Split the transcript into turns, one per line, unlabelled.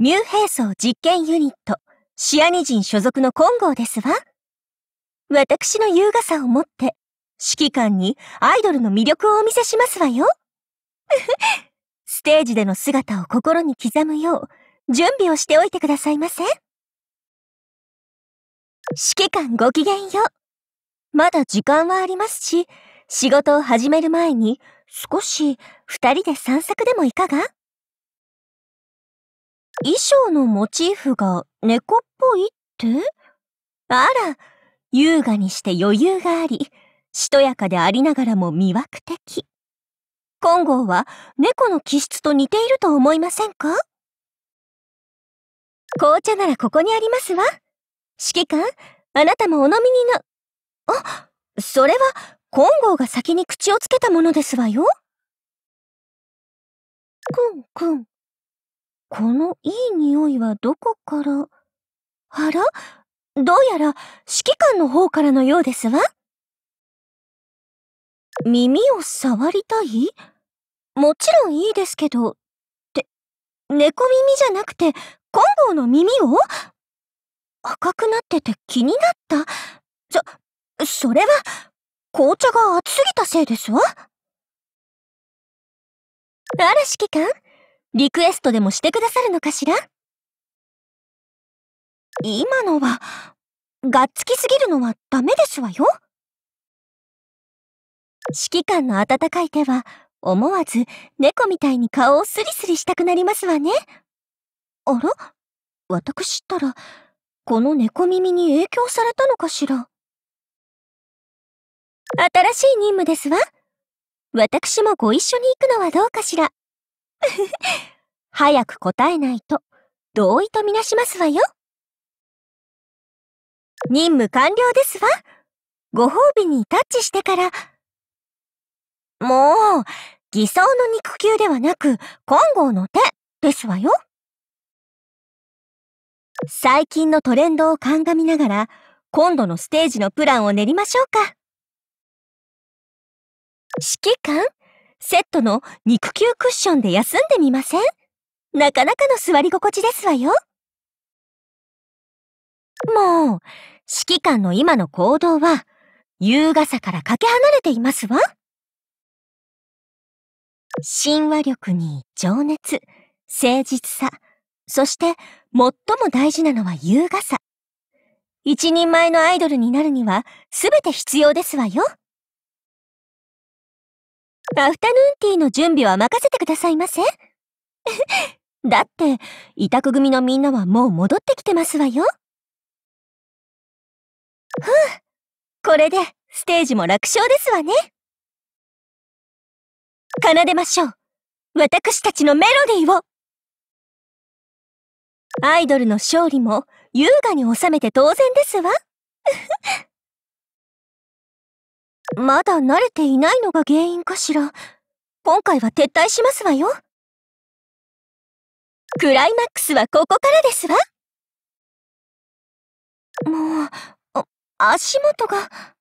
ニューヘイソー実験ユニット、シアニ人所属の金剛ですわ。私の優雅さをもって、指揮官にアイドルの魅力をお見せしますわよ。ステージでの姿を心に刻むよう、準備をしておいてくださいませ。指揮官ごきげんよう。まだ時間はありますし、仕事を始める前に、少し二人で散策でもいかが衣装のモチーフが猫っぽいってあら、優雅にして余裕があり、しとやかでありながらも魅惑的。金剛は猫の気質と似ていると思いませんか紅茶ならここにありますわ。指揮官、あなたもお飲みにな、あ、それは金剛が先に口をつけたものですわよ。くんくん。このいい匂いはどこから、あらどうやら指揮官の方からのようですわ。耳を触りたいもちろんいいですけど、って、猫耳じゃなくて、金剛の耳を赤くなってて気になった。そ、それは、紅茶が熱すぎたせいですわ。あら、指揮官リクエストでもしてくださるのかしら今のは、がっつきすぎるのはダメですわよ。指揮官の温かい手は、思わず猫みたいに顔をスリスリしたくなりますわね。あら私ったら、この猫耳に影響されたのかしら。新しい任務ですわ。私もご一緒に行くのはどうかしら。早く答えないと、同意とみなしますわよ。任務完了ですわ。ご褒美にタッチしてから。もう、偽装の肉球ではなく、金剛の手ですわよ。最近のトレンドを鑑みながら、今度のステージのプランを練りましょうか。指揮官セットの肉球クッションで休んでみませんなかなかの座り心地ですわよ。もう、指揮官の今の行動は、優雅さからかけ離れていますわ。神話力に情熱、誠実さ、そして最も大事なのは優雅さ。一人前のアイドルになるにはすべて必要ですわよ。アフタヌーンティーの準備は任せてくださいませ。だって、委託組のみんなはもう戻ってきてますわよ。ふぅ、これでステージも楽勝ですわね。奏でましょう。私たちのメロディーを。アイドルの勝利も優雅に収めて当然ですわ。まだ慣れていないのが原因かしら。今回は撤退しますわよ。クライマックスはここからですわ。もう、足元が。